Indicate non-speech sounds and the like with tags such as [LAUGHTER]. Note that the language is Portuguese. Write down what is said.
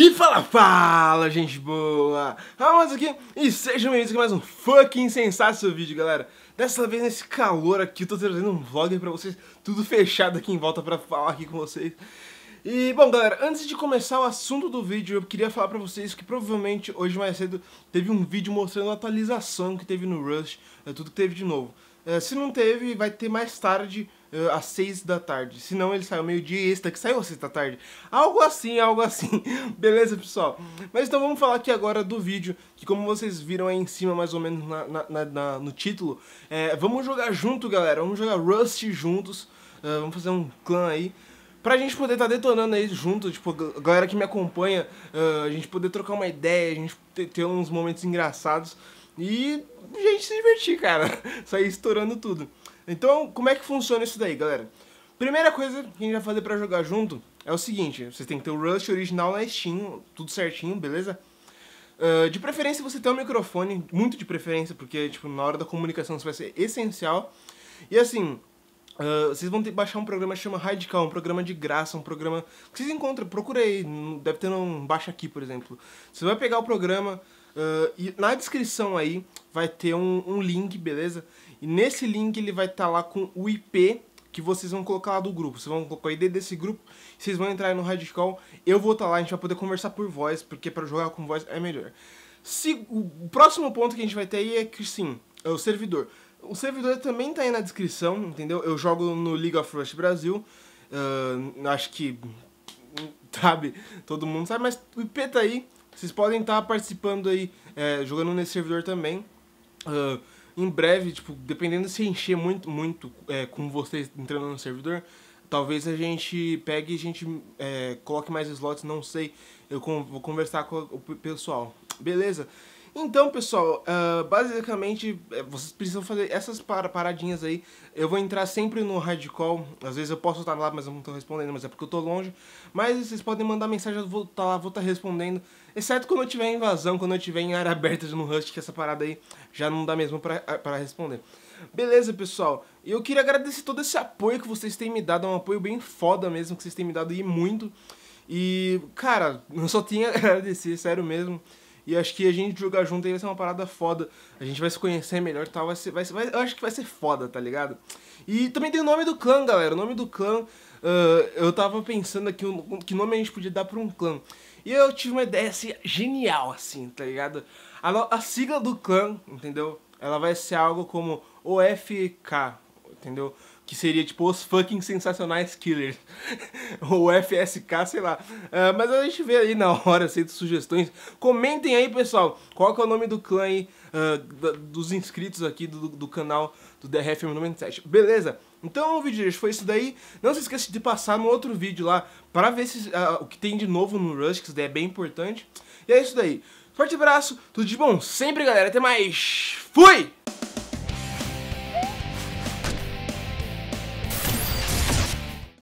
E fala, fala, gente boa! Ramos ah, aqui e sejam bem-vindos a mais um fucking sensacional vídeo, galera. Dessa vez, nesse calor aqui, eu tô trazendo um vlog pra vocês, tudo fechado aqui em volta pra falar aqui com vocês. E bom galera, antes de começar o assunto do vídeo, eu queria falar pra vocês que provavelmente hoje mais cedo teve um vídeo mostrando a atualização que teve no Rust, é, tudo que teve de novo. É, se não teve, vai ter mais tarde, é, às 6 da tarde. Se não, ele saiu meio-dia extra, que saiu às 6 da tarde. Algo assim, algo assim. [LAUGHS] Beleza, pessoal? Mas então vamos falar aqui agora do vídeo, que como vocês viram aí em cima, mais ou menos na, na, na, no título, é, vamos jogar junto, galera. Vamos jogar Rust juntos. É, vamos fazer um clã aí pra gente poder estar tá detonando aí junto, tipo, a galera que me acompanha, uh, a gente poder trocar uma ideia, a gente ter, ter uns momentos engraçados e a gente se divertir, cara. [LAUGHS] Sair estourando tudo. Então, como é que funciona isso daí, galera? Primeira coisa que a gente vai fazer pra jogar junto é o seguinte, vocês têm que ter o Rust original na Steam, tudo certinho, beleza? Uh, de preferência você tem um microfone, muito de preferência, porque tipo, na hora da comunicação isso vai ser essencial. E assim, Uh, vocês vão ter que baixar um programa que chama Radical, um programa de graça, um programa que vocês encontram, procura aí, deve ter um baixa aqui, por exemplo. Você vai pegar o programa uh, e na descrição aí vai ter um, um, link, beleza? E nesse link ele vai estar tá lá com o IP que vocês vão colocar lá do grupo. Vocês vão colocar o ID desse grupo, vocês vão entrar aí no Radical, eu vou estar tá lá, a gente vai poder conversar por voz, porque para jogar com voz é melhor. Se, o, o próximo ponto que a gente vai ter aí é que sim, é o servidor. O servidor também tá aí na descrição, entendeu? Eu jogo no League of Rush Brasil. Uh, acho que sabe, todo mundo sabe, mas o IP tá aí. Vocês podem estar tá participando aí, é, jogando nesse servidor também. Uh, em breve, tipo, dependendo se encher muito, muito é, com vocês entrando no servidor, talvez a gente pegue e a gente é, coloque mais slots, não sei. Eu vou conversar com o pessoal. Beleza? Então, pessoal, uh, basicamente eh, vocês precisam fazer essas paradinhas aí. Eu vou entrar sempre no call Às vezes eu posso estar lá, mas eu não estou respondendo, mas é porque eu estou longe. Mas vocês podem mandar mensagem, eu vou estar tá lá, vou estar tá respondendo. Exceto quando eu tiver invasão, quando eu tiver em área aberta no Rust, que essa parada aí já não dá mesmo para eh, responder. Beleza, pessoal? E eu queria agradecer todo esse apoio que vocês têm me dado, é um apoio bem foda mesmo que vocês têm me dado e muito. E, cara, eu só tinha [LAUGHS] a agradecer, sério mesmo. E acho que a gente jogar junto aí vai ser uma parada foda. A gente vai se conhecer melhor e tal. Vai ser, vai, ser, vai eu acho que vai ser foda, tá ligado? E também tem o nome do clã, galera. O nome do clã. Uh, eu tava pensando aqui um, que nome a gente podia dar pra um clã. E eu tive uma ideia assim, genial, assim, tá ligado? A, a sigla do clã, entendeu? Ela vai ser algo como OFK, entendeu? Que seria tipo os fucking sensacionais killers. [LAUGHS] Ou FSK, sei lá. Uh, mas a gente vê aí na hora, aceito sugestões. Comentem aí, pessoal, qual que é o nome do clã aí, uh, dos inscritos aqui do, do canal do DRFM 97. Beleza? Então o vídeo de hoje foi isso daí. Não se esqueça de passar no outro vídeo lá pra ver se, uh, o que tem de novo no Rush, que isso daí é bem importante. E é isso daí. Forte abraço, tudo de bom sempre, galera. Até mais. Fui!